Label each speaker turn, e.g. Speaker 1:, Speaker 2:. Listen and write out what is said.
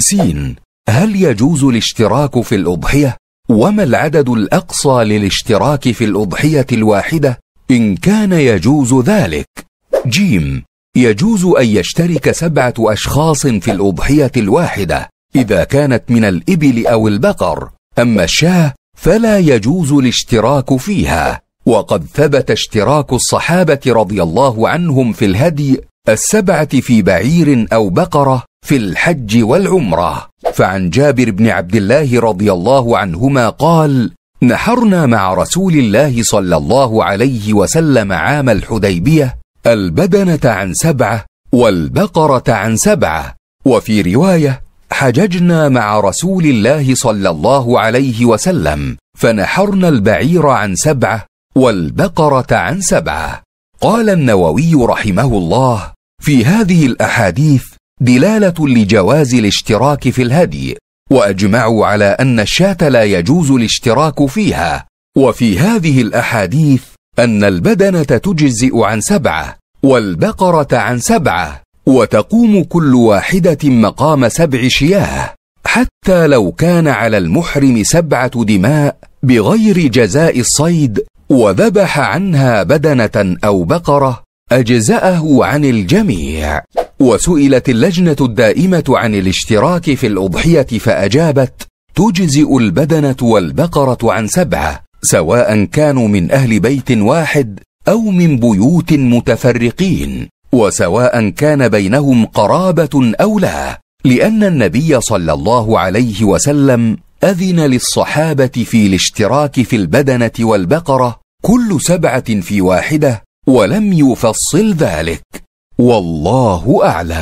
Speaker 1: سين هل يجوز الاشتراك في الأضحية؟ وما العدد الأقصى للاشتراك في الأضحية الواحدة إن كان يجوز ذلك؟ جيم يجوز أن يشترك سبعة أشخاص في الأضحية الواحدة إذا كانت من الإبل أو البقر أما الشاة فلا يجوز الاشتراك فيها وقد ثبت اشتراك الصحابة رضي الله عنهم في الهدي السبعة في بعير أو بقرة في الحج والعمره فعن جابر بن عبد الله رضي الله عنهما قال نحرنا مع رسول الله صلى الله عليه وسلم عام الحديبيه البدنه عن سبعه والبقره عن سبعه وفي روايه حججنا مع رسول الله صلى الله عليه وسلم فنحرنا البعير عن سبعه والبقره عن سبعه قال النووي رحمه الله في هذه الاحاديث دلاله لجواز الاشتراك في الهدي واجمعوا على ان الشاه لا يجوز الاشتراك فيها وفي هذه الاحاديث ان البدنه تجزئ عن سبعه والبقره عن سبعه وتقوم كل واحده مقام سبع شياه حتى لو كان على المحرم سبعه دماء بغير جزاء الصيد وذبح عنها بدنه او بقره اجزاه عن الجميع وسئلت اللجنة الدائمة عن الاشتراك في الأضحية فأجابت تجزئ البدنة والبقرة عن سبعة سواء كانوا من أهل بيت واحد أو من بيوت متفرقين وسواء كان بينهم قرابة أو لا لأن النبي صلى الله عليه وسلم أذن للصحابة في الاشتراك في البدنة والبقرة كل سبعة في واحدة ولم يفصل ذلك والله أعلم